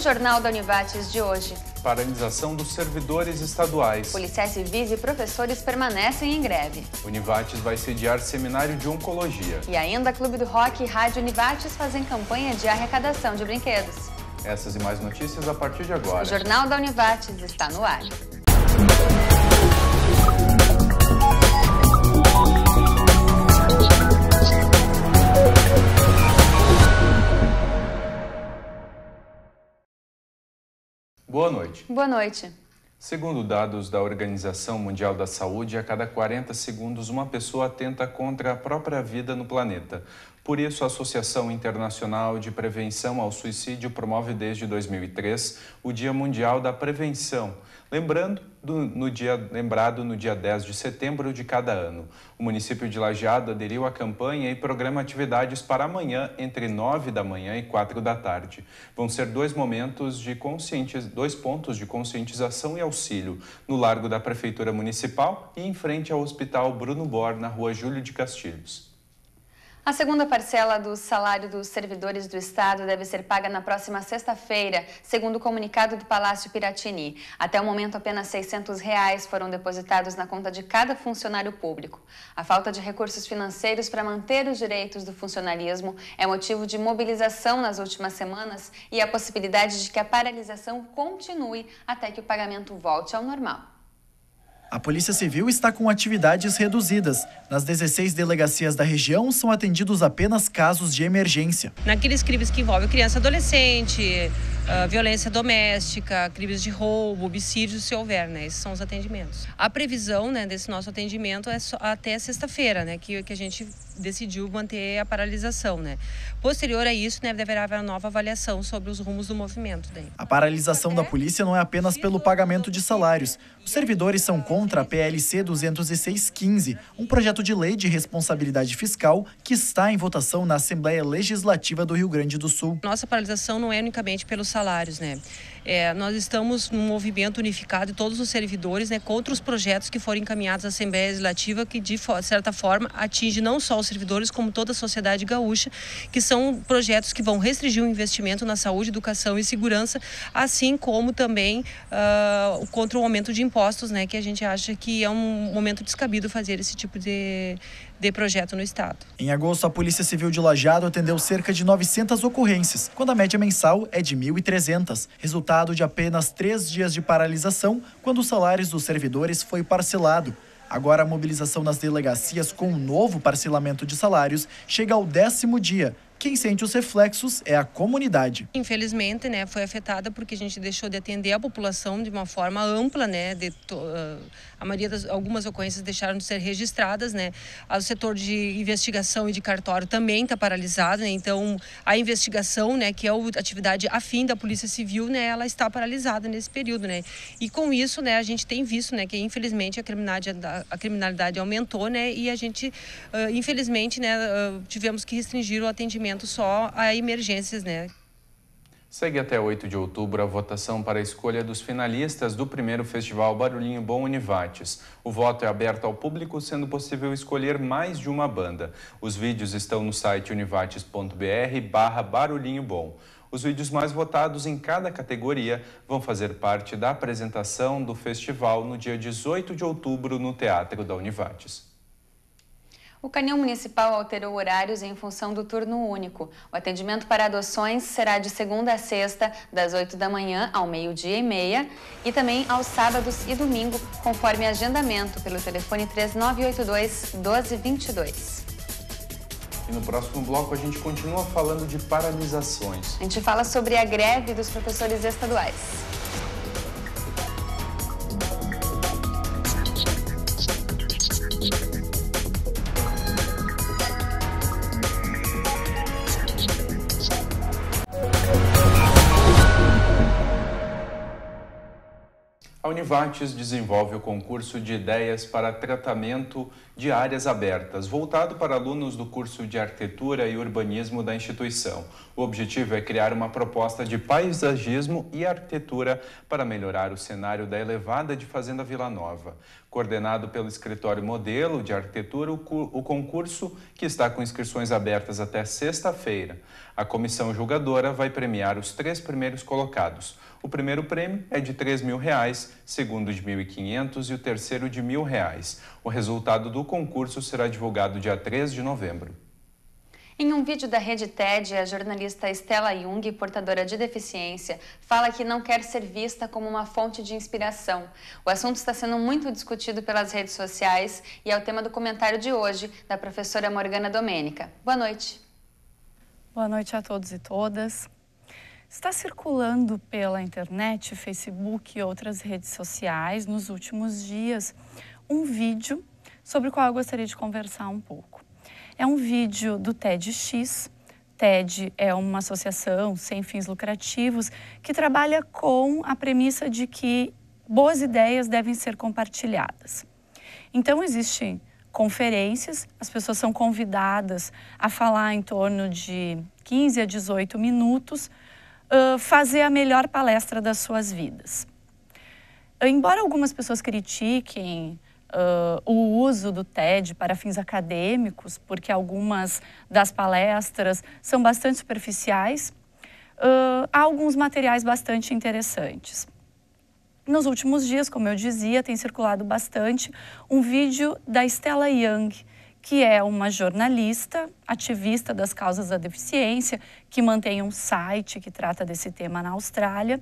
Jornal da Univates de hoje. Paralisação dos servidores estaduais. Policiais civis e professores permanecem em greve. Univates vai sediar seminário de oncologia. E ainda Clube do Rock e Rádio Univates fazem campanha de arrecadação de brinquedos. Essas e mais notícias a partir de agora. O Jornal da Univates está no ar. noite. Boa noite. Segundo dados da Organização Mundial da Saúde, a cada 40 segundos uma pessoa atenta contra a própria vida no planeta. Por isso, a Associação Internacional de Prevenção ao Suicídio promove desde 2003 o Dia Mundial da Prevenção Lembrando, do, no dia, lembrado no dia 10 de setembro de cada ano, o município de Lajeado aderiu à campanha e programa atividades para amanhã, entre 9 da manhã e 4 da tarde. Vão ser dois momentos de dois pontos de conscientização e auxílio, no Largo da Prefeitura Municipal e em frente ao Hospital Bruno Bor, na rua Júlio de Castilhos. A segunda parcela do salário dos servidores do Estado deve ser paga na próxima sexta-feira, segundo o comunicado do Palácio Piratini. Até o momento, apenas R$ 600 reais foram depositados na conta de cada funcionário público. A falta de recursos financeiros para manter os direitos do funcionalismo é motivo de mobilização nas últimas semanas e a possibilidade de que a paralisação continue até que o pagamento volte ao normal. A Polícia Civil está com atividades reduzidas. Nas 16 delegacias da região são atendidos apenas casos de emergência. Naqueles crimes que envolvem criança adolescente, uh, violência doméstica, crimes de roubo, homicídios se houver, né? Esses são os atendimentos. A previsão né, desse nosso atendimento é até sexta-feira, né? Que, que a gente decidiu manter a paralisação, né? Posterior a isso, né, deverá haver uma nova avaliação sobre os rumos do movimento. Daí. Né. A paralisação da polícia não é apenas pelo pagamento de salários. Os servidores são contra a PLC 20615, um projeto de lei de responsabilidade fiscal que está em votação na Assembleia Legislativa do Rio Grande do Sul. Nossa paralisação não é unicamente pelos salários, né? É, nós estamos num movimento unificado de todos os servidores né, contra os projetos que forem encaminhados à Assembleia Legislativa, que de certa forma atinge não só os servidores, como toda a sociedade gaúcha, que são projetos que vão restringir o investimento na saúde, educação e segurança, assim como também uh, contra o aumento de impostos, né, que a gente acha que é um momento descabido fazer esse tipo de, de projeto no estado. Em agosto, a Polícia Civil de Lajado atendeu cerca de 900 ocorrências, quando a média mensal é de 1.300, resultado de apenas três dias de paralisação, quando os salários dos servidores foi parcelado. Agora, a mobilização nas delegacias com o um novo parcelamento de salários chega ao décimo dia, quem sente os reflexos é a comunidade. Infelizmente, né, foi afetada porque a gente deixou de atender a população de uma forma ampla, né, de to... Ah, a maioria das algumas ocorrências deixaram de ser registradas, né. Ah, o setor de investigação e de cartório também está paralisado, né. Então, a investigação, né, que é a atividade afim da Polícia Civil, né, ela está paralisada nesse período, né. E com isso, né, a gente tem visto, né, que infelizmente a criminalidade, a criminalidade aumentou, né, e a gente, ah, infelizmente, né, tivemos que restringir o atendimento só a emergências, né? Segue até 8 de outubro a votação para a escolha dos finalistas do primeiro Festival Barulhinho Bom Univates. O voto é aberto ao público, sendo possível escolher mais de uma banda. Os vídeos estão no site univates.br barra barulhinho bom. Os vídeos mais votados em cada categoria vão fazer parte da apresentação do festival no dia 18 de outubro no Teatro da Univates. O Canil Municipal alterou horários em função do turno único. O atendimento para adoções será de segunda a sexta, das 8 da manhã ao meio-dia e meia, e também aos sábados e domingo, conforme agendamento, pelo telefone 3982 1222. E no próximo bloco a gente continua falando de paralisações. A gente fala sobre a greve dos professores estaduais. Vates desenvolve o concurso de ideias para tratamento de áreas abertas, voltado para alunos do curso de arquitetura e urbanismo da instituição. O objetivo é criar uma proposta de paisagismo e arquitetura para melhorar o cenário da elevada de Fazenda Vila Nova. Coordenado pelo Escritório Modelo de Arquitetura, o concurso, que está com inscrições abertas até sexta-feira, a comissão julgadora vai premiar os três primeiros colocados. O primeiro prêmio é de R$ mil reais, segundo de 1.500 e o terceiro de mil reais. O resultado do concurso será divulgado dia 3 de novembro. Em um vídeo da Rede TED, a jornalista Estela Jung, portadora de deficiência, fala que não quer ser vista como uma fonte de inspiração. O assunto está sendo muito discutido pelas redes sociais e é o tema do comentário de hoje da professora Morgana Domênica. Boa noite. Boa noite a todos e todas está circulando pela internet, Facebook e outras redes sociais nos últimos dias um vídeo sobre o qual eu gostaria de conversar um pouco. É um vídeo do TEDx. TED é uma associação sem fins lucrativos que trabalha com a premissa de que boas ideias devem ser compartilhadas. Então, existem conferências, as pessoas são convidadas a falar em torno de 15 a 18 minutos fazer a melhor palestra das suas vidas. Embora algumas pessoas critiquem uh, o uso do TED para fins acadêmicos, porque algumas das palestras são bastante superficiais, uh, há alguns materiais bastante interessantes. Nos últimos dias, como eu dizia, tem circulado bastante um vídeo da Stella Young, que é uma jornalista, ativista das causas da deficiência, que mantém um site que trata desse tema na Austrália.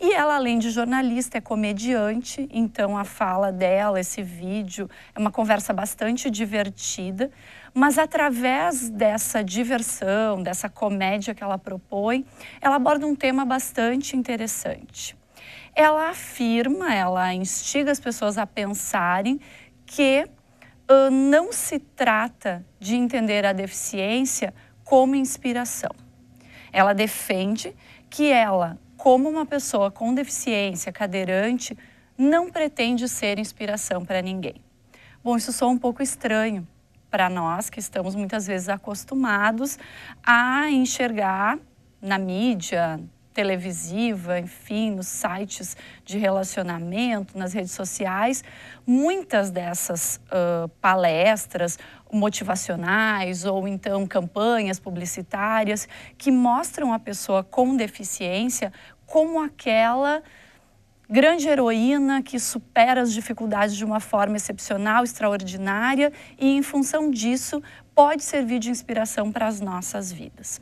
E ela, além de jornalista, é comediante, então a fala dela, esse vídeo, é uma conversa bastante divertida, mas através dessa diversão, dessa comédia que ela propõe, ela aborda um tema bastante interessante. Ela afirma, ela instiga as pessoas a pensarem que ah, não se trata de entender a deficiência como inspiração. Ela defende que ela, como uma pessoa com deficiência, cadeirante, não pretende ser inspiração para ninguém. Bom, isso soa um pouco estranho para nós que estamos muitas vezes acostumados a enxergar na mídia, televisiva, enfim, nos sites de relacionamento, nas redes sociais, muitas dessas uh, palestras motivacionais ou então campanhas publicitárias que mostram a pessoa com deficiência como aquela grande heroína que supera as dificuldades de uma forma excepcional, extraordinária e, em função disso, pode servir de inspiração para as nossas vidas.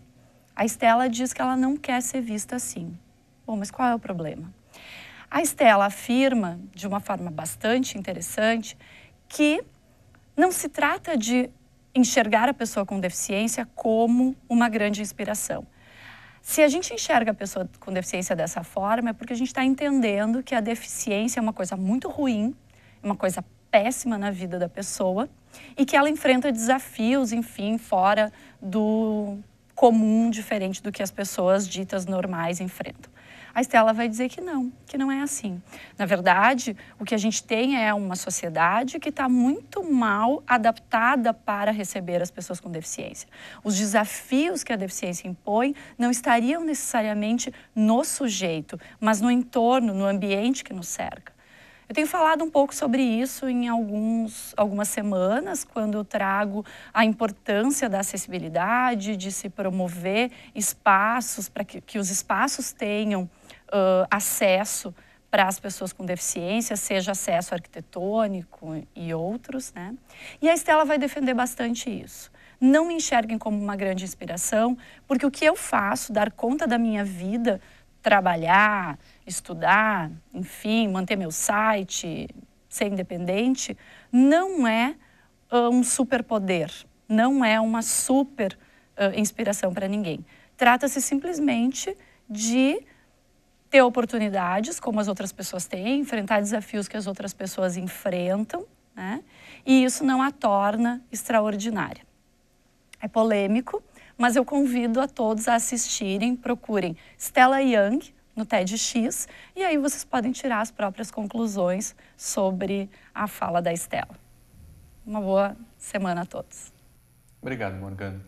A Estela diz que ela não quer ser vista assim. Bom, mas qual é o problema? A Estela afirma, de uma forma bastante interessante, que não se trata de enxergar a pessoa com deficiência como uma grande inspiração. Se a gente enxerga a pessoa com deficiência dessa forma, é porque a gente está entendendo que a deficiência é uma coisa muito ruim, uma coisa péssima na vida da pessoa e que ela enfrenta desafios, enfim, fora do, comum, diferente do que as pessoas ditas normais enfrentam. A Estela vai dizer que não, que não é assim. Na verdade, o que a gente tem é uma sociedade que está muito mal adaptada para receber as pessoas com deficiência. Os desafios que a deficiência impõe não estariam necessariamente no sujeito, mas no entorno, no ambiente que nos cerca. Eu tenho falado um pouco sobre isso em alguns, algumas semanas, quando eu trago a importância da acessibilidade, de se promover espaços, para que, que os espaços tenham uh, acesso para as pessoas com deficiência, seja acesso arquitetônico e outros, né? E a Estela vai defender bastante isso. Não me enxerguem como uma grande inspiração, porque o que eu faço, dar conta da minha vida, trabalhar, estudar, enfim, manter meu site, ser independente, não é uh, um superpoder, não é uma super uh, inspiração para ninguém. Trata-se simplesmente de ter oportunidades como as outras pessoas têm, enfrentar desafios que as outras pessoas enfrentam, né? E isso não a torna extraordinária. É polêmico, mas eu convido a todos a assistirem, procurem Stella Young no TEDx e aí vocês podem tirar as próprias conclusões sobre a fala da Stella. Uma boa semana a todos. Obrigado, Morgana.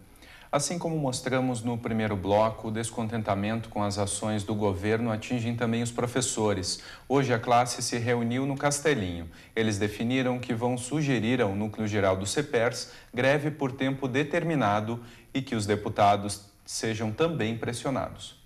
Assim como mostramos no primeiro bloco, o descontentamento com as ações do governo atinge também os professores. Hoje a classe se reuniu no Castelinho. Eles definiram que vão sugerir ao Núcleo Geral do CEPERS greve por tempo determinado e que os deputados sejam também pressionados.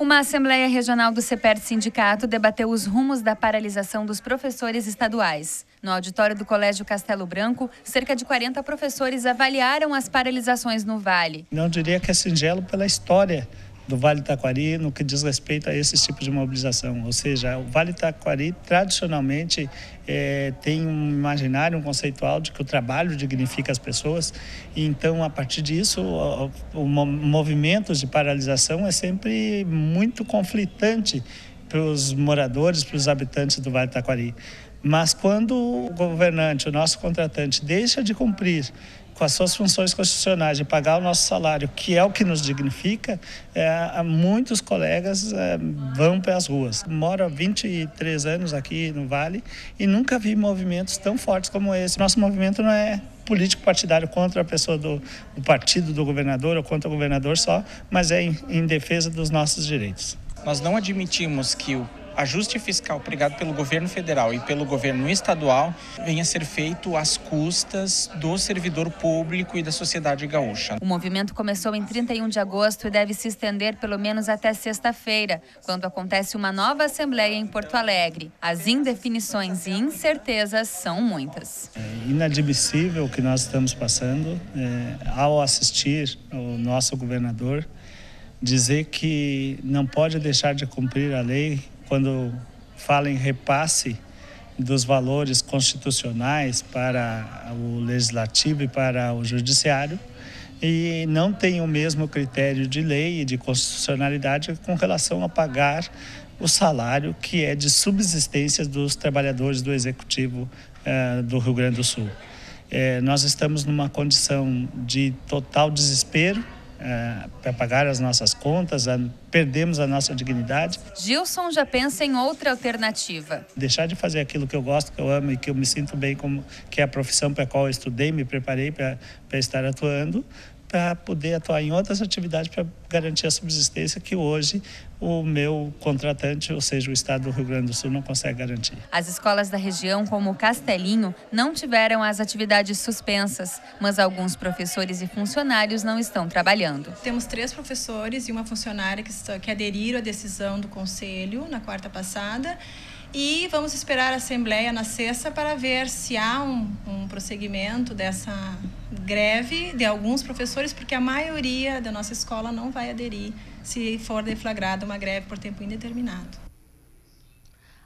Uma Assembleia Regional do CEPER Sindicato debateu os rumos da paralisação dos professores estaduais. No auditório do Colégio Castelo Branco, cerca de 40 professores avaliaram as paralisações no Vale. Não diria que é singelo pela história do Vale Taquari no que diz respeito a esse tipo de mobilização. Ou seja, o Vale Taquari tradicionalmente é, tem um imaginário, um conceitual de que o trabalho dignifica as pessoas. E então, a partir disso, o, o, o movimentos de paralisação é sempre muito conflitante para os moradores, para os habitantes do Vale Taquari. Mas quando o governante, o nosso contratante, deixa de cumprir com as suas funções constitucionais de pagar o nosso salário, que é o que nos dignifica, é, muitos colegas é, vão para as ruas. Moro há 23 anos aqui no Vale e nunca vi movimentos tão fortes como esse. Nosso movimento não é político partidário contra a pessoa do, do partido do governador ou contra o governador só, mas é em, em defesa dos nossos direitos. Nós não admitimos que o ajuste fiscal pregado pelo governo federal e pelo governo estadual venha a ser feito às custas do servidor público e da sociedade gaúcha. O movimento começou em 31 de agosto e deve se estender pelo menos até sexta-feira, quando acontece uma nova assembleia em Porto Alegre. As indefinições e incertezas são muitas. É inadmissível o que nós estamos passando é, ao assistir o nosso governador dizer que não pode deixar de cumprir a lei quando fala em repasse dos valores constitucionais para o legislativo e para o judiciário e não tem o mesmo critério de lei e de constitucionalidade com relação a pagar o salário que é de subsistência dos trabalhadores do executivo eh, do Rio Grande do Sul. Eh, nós estamos numa condição de total desespero eh, para pagar as nossas contas, uh, perdemos a nossa dignidade. Gilson já pensa em outra alternativa. Deixar de fazer aquilo que eu gosto, que eu amo e que eu me sinto bem, como, que é a profissão para a qual eu estudei, me preparei para estar atuando, para poder atuar em outras atividades para garantir a subsistência que hoje o meu contratante, ou seja, o Estado do Rio Grande do Sul, não consegue garantir. As escolas da região, como Castelinho, não tiveram as atividades suspensas, mas alguns professores e funcionários não estão trabalhando. Temos três professores e uma funcionária que, está, que aderiram à decisão do Conselho na quarta passada. E vamos esperar a Assembleia na sexta para ver se há um, um prosseguimento dessa greve de alguns professores, porque a maioria da nossa escola não vai aderir se for deflagrada uma greve por tempo indeterminado.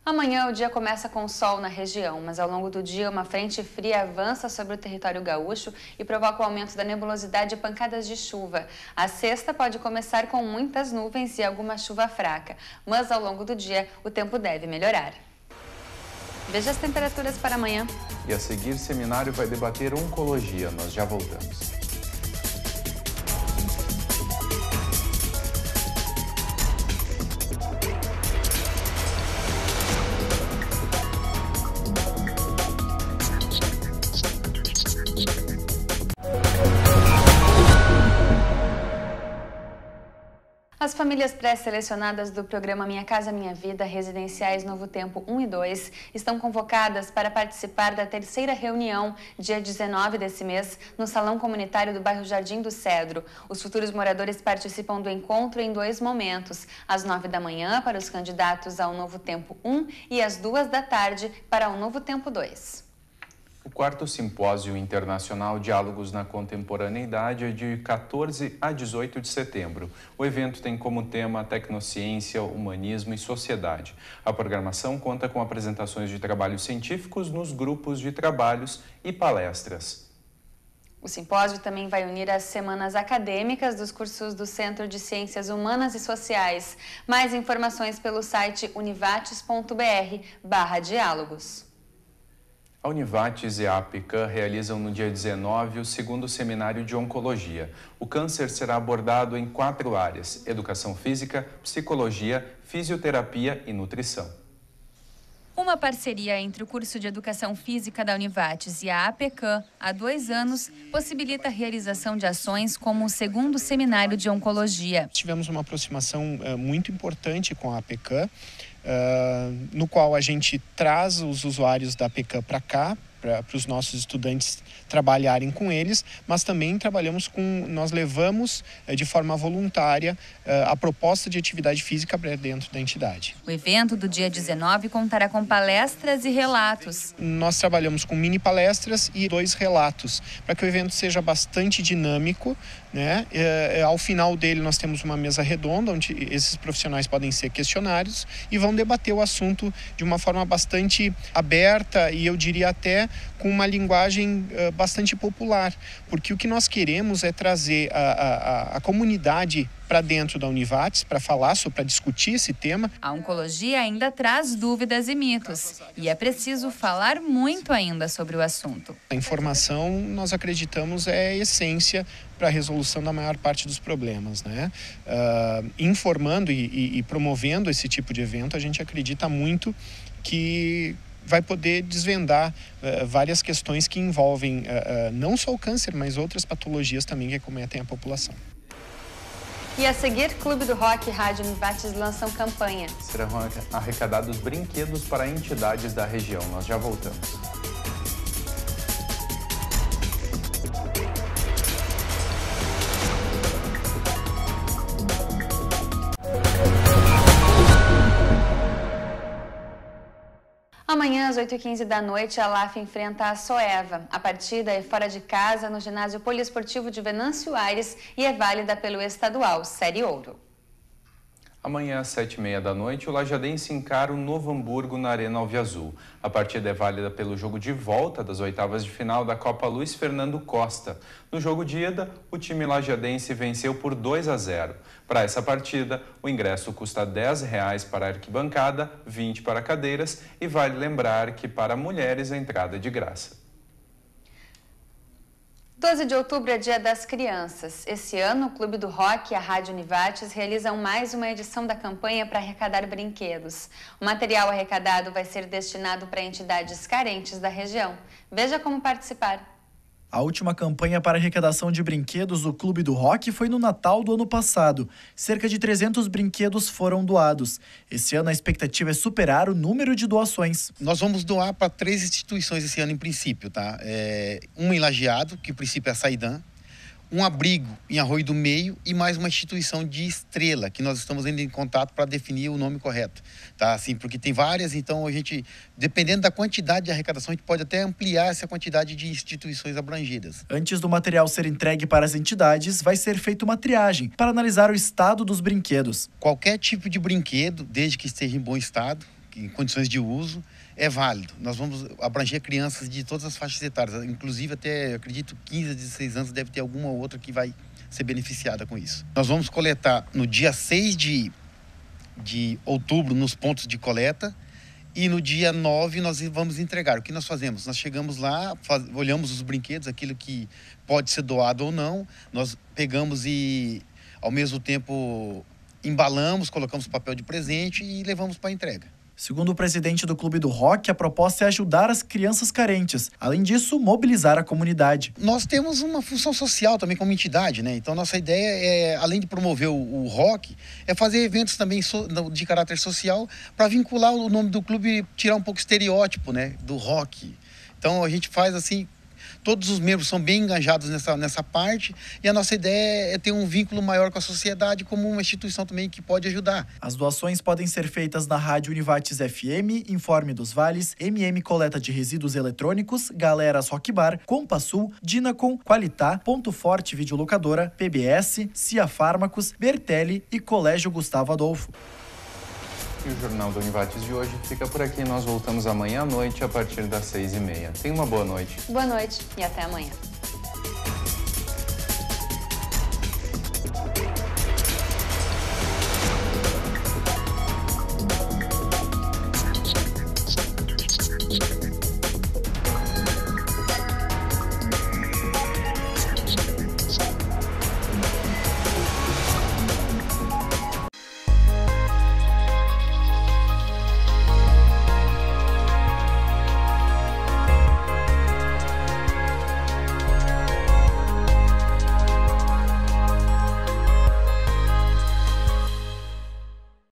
Amanhã o dia começa com sol na região, mas ao longo do dia uma frente fria avança sobre o território gaúcho e provoca o aumento da nebulosidade e pancadas de chuva. A sexta pode começar com muitas nuvens e alguma chuva fraca, mas ao longo do dia o tempo deve melhorar. Veja as temperaturas para amanhã. E a seguir, o seminário vai debater oncologia. Nós já voltamos. As famílias pré-selecionadas do programa Minha Casa Minha Vida, Residenciais Novo Tempo 1 e 2, estão convocadas para participar da terceira reunião, dia 19 desse mês, no Salão Comunitário do bairro Jardim do Cedro. Os futuros moradores participam do encontro em dois momentos, às 9 da manhã para os candidatos ao Novo Tempo 1 e às 2 da tarde para o Novo Tempo 2. O quarto Simpósio Internacional Diálogos na Contemporaneidade é de 14 a 18 de setembro. O evento tem como tema Tecnociência, Humanismo e Sociedade. A programação conta com apresentações de trabalhos científicos nos grupos de trabalhos e palestras. O simpósio também vai unir as semanas acadêmicas dos cursos do Centro de Ciências Humanas e Sociais. Mais informações pelo site univates.br barra diálogos. A Univates e a APICAN realizam no dia 19 o segundo seminário de oncologia. O câncer será abordado em quatro áreas: educação física, psicologia, fisioterapia e nutrição. Uma parceria entre o curso de Educação Física da Univates e a APECAM, há dois anos, possibilita a realização de ações como o segundo seminário de Oncologia. Tivemos uma aproximação é, muito importante com a APECAM, eh, no qual a gente traz os usuários da APECAM para cá, para os nossos estudantes trabalharem com eles, mas também trabalhamos com, nós levamos eh, de forma voluntária eh, a proposta de atividade física para dentro da entidade. O evento do dia 19 contará com palestras e relatos. Nós trabalhamos com mini palestras e dois relatos, para que o evento seja bastante dinâmico, né? É, é, ao final dele, nós temos uma mesa redonda onde esses profissionais podem ser questionários e vão debater o assunto de uma forma bastante aberta e eu diria até com uma linguagem uh, bastante popular, porque o que nós queremos é trazer a, a, a comunidade para dentro da Univates para falar, para discutir esse tema. A oncologia ainda traz dúvidas e mitos e é preciso falar muito ainda sobre o assunto. A informação, nós acreditamos, é a essência para a resolução da maior parte dos problemas. Né? Uh, informando e, e, e promovendo esse tipo de evento, a gente acredita muito que vai poder desvendar uh, várias questões que envolvem uh, uh, não só o câncer, mas outras patologias também que acometem a população. E a seguir, Clube do Rock e Rádio Univates lançam campanha. Serão arrecadados brinquedos para entidades da região. Nós já voltamos. Amanhã, às 8h15 da noite, a LAF enfrenta a Soeva. A partida é fora de casa, no ginásio poliesportivo de Venâncio Aires e é válida pelo estadual Série Ouro. Amanhã, às sete e meia da noite, o Lajadense encara o Novo Hamburgo na Arena Alviazul. A partida é válida pelo jogo de volta das oitavas de final da Copa Luiz Fernando Costa. No jogo de ida, o time lajadense venceu por 2 a 0. Para essa partida, o ingresso custa R$ 10,00 para a arquibancada, 20,00 para cadeiras e vale lembrar que para mulheres a entrada é de graça. 12 de outubro é Dia das Crianças. Esse ano, o Clube do Rock e a Rádio Univates realizam mais uma edição da campanha para arrecadar brinquedos. O material arrecadado vai ser destinado para entidades carentes da região. Veja como participar. A última campanha para arrecadação de brinquedos do Clube do Rock foi no Natal do ano passado. Cerca de 300 brinquedos foram doados. Esse ano a expectativa é superar o número de doações. Nós vamos doar para três instituições esse ano em princípio, tá? É, uma em Lajeado, que em princípio é a Saidan, um abrigo em Arroio do Meio e mais uma instituição de Estrela, que nós estamos indo em contato para definir o nome correto, tá? Assim, porque tem várias, então a gente, dependendo da quantidade de arrecadação, a gente pode até ampliar essa quantidade de instituições abrangidas. Antes do material ser entregue para as entidades, vai ser feita uma triagem para analisar o estado dos brinquedos. Qualquer tipo de brinquedo, desde que esteja em bom estado, em condições de uso, é válido. Nós vamos abranger crianças de todas as faixas etárias, inclusive até, acredito, 15 a 16 anos deve ter alguma outra que vai ser beneficiada com isso. Nós vamos coletar no dia 6 de, de outubro nos pontos de coleta e no dia 9 nós vamos entregar. O que nós fazemos? Nós chegamos lá, faz, olhamos os brinquedos, aquilo que pode ser doado ou não, nós pegamos e, ao mesmo tempo, embalamos, colocamos papel de presente e levamos para a entrega. Segundo o presidente do Clube do Rock, a proposta é ajudar as crianças carentes. Além disso, mobilizar a comunidade. Nós temos uma função social também como entidade, né? Então, nossa ideia é, além de promover o, o rock, é fazer eventos também so, de caráter social para vincular o nome do clube, tirar um pouco o estereótipo, né, do rock. Então, a gente faz assim, todos os membros são bem engajados nessa, nessa parte e a nossa ideia é ter um vínculo maior com a sociedade como uma instituição também que pode ajudar. As doações podem ser feitas na Rádio Univates FM, Informe dos Vales, MM Coleta de Resíduos Eletrônicos, Galera Rock Bar, Compassul, Dinacom, Qualitá, Ponto Forte Videolocadora, PBS, Cia Fármacos, Bertelli e Colégio Gustavo Adolfo e o Jornal do Univates de hoje fica por aqui. Nós voltamos amanhã à noite a partir das seis e meia. Tenha uma boa noite. Boa noite e até amanhã.